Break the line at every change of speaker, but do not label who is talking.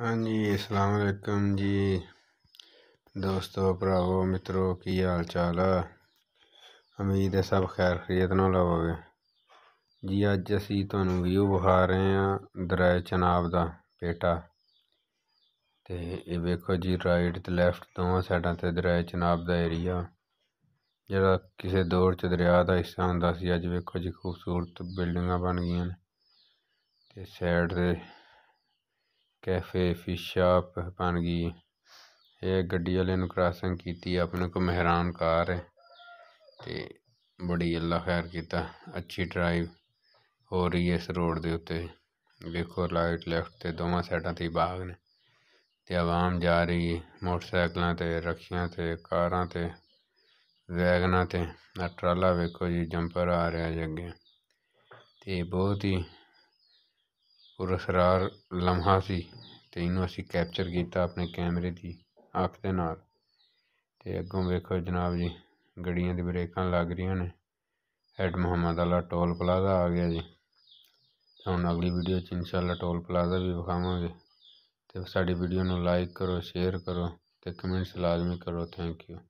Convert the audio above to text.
ਹਾਂਜੀ ਅਸਲਾਮ ਅਲੈਕਮ ਜੀ ਦੋਸਤੋ ਭਰਾਵੋ ਮਿੱਤਰੋ ਕੀ ਹਾਲ ਚਾਲ ਆ ਉਮੀਦ ਹੈ ਸਭ ਖੈਰ ਖਰੀਅਤ ਨਾਲ ਹੋਵੇ ਜੀ ਅੱਜ ਅਸੀਂ ਤੁਹਾਨੂੰ ਵੀਡੀਓ ਵਿਖਾ ਰਹੇ ਆ ਦਰਿਆ ਚਨਾਬ ਦਾ ਪੇਟਾ ਤੇ ਇਹ ਵੇਖੋ ਜੀ ਰਾਈਟ ਤੇ ਲੈਫਟ ਦੋਵਾਂ ਸਾਈਡਾਂ ਤੇ ਦਰਿਆ ਚਨਾਬ ਦਾ ਏਰੀਆ ਜਿਹੜਾ ਕਿਸੇ ਦੌਰ 'ਚ ਦਰਿਆ ਦਾ ਹਿੱਸਾ ਹੁੰਦਾ ਸੀ ਅੱਜ ਵੇਖੋ ਜੀ ਖੂਬਸੂਰਤ ਬਿਲਡਿੰਗਾਂ ਬਣ ਗਈਆਂ ਨੇ ਤੇ ਸਾਈਡ ਦੇ ਕੈਫੇ ਫਿਸ਼ਾ ਸ਼ਾਪ ਗਈ ਇਹ ਗੱਡੀ ਵਾਲੇ ਨੂੰ ਕ੍ਰਾਸਿੰਗ ਕੀਤੀ ਆਪਣੇ ਕੋ ਮਹਿਰਾਨ ਕਾਰ ਹੈ ਤੇ ਬੜੀ ਅੱਲਾ ਖੈਰ ਕੀਤਾ ਅੱਛੀ ਡਰਾਈਵ ਹੋ ਰਹੀ ਹੈ ਇਸ ਰੋਡ ਦੇ ਉੱਤੇ ਵੇਖੋ ਲਾਈਟ ਲੈਫਟ ਤੇ ਦੋਵਾਂ ਸਾਈਡਾਂ ਤੇ ਬਾਗ ਨੇ ਤੇ ਆਵਾਮ ਜਾ ਰਹੀ ਹੈ ਮੋਟਰਸਾਈਕਲਾਂ ਤੇ ਰਕਸ਼ੀਆਂ ਤੇ ਕਾਰਾਂ ਤੇ ਵੈਗਨਾਂ ਤੇ ਟਰਾਲਾ ਵੇਖੋ ਜੀ ਜੰਪਰ ਆ ਰਿਹਾ ਜੱਗੇ ਤੇ ਬਹੁਤ ਹੀ ਉਹ ਅਸਰਾਰ ਲਮਹਾ ਸੀ ਅਤੇ ਇਹਨੂੰ ਅਸੀਂ ਕੈਪਚਰ ਕੀਤਾ ਆਪਣੇ ਕੈਮਰੇ ਦੀ ਅੱਖ ਦੇ ਨਾਲ ਅਤੇ ਅੱਗੋਂ ਵੇਖੋ ਜਨਾਬ ਜੀ ਗੱਡੀਆਂ ਦੀ ਬ੍ਰੇਕਾਂ ਲੱਗ ਰਹੀਆਂ ਨੇ ਹੈਡ ਮੁਹੰਮਦ ਵਾਲਾ ਟੋਲ ਪਲਾਜ਼ਾ ਆ ਗਿਆ ਜੀ ਹੁਣ ਅਗਲੀ ਵੀਡੀਓ 'ਚ ਇਨਸ਼ਾਅੱਲਾ ਟੋਲ ਪਲਾਜ਼ਾ ਵੀ ਵਿਖਾਵਾਂਗੇ ਅਤੇ ਸਾਡੀ ਵੀਡੀਓ ਨੂੰ ਲਾਈਕ ਕਰੋ ਸ਼ੇਅਰ ਕਰੋ ਅਤੇ ਕਮੈਂਟਸ ਲਾਜ਼ਮੀ ਕਰੋ ਥੈਂਕ ਯੂ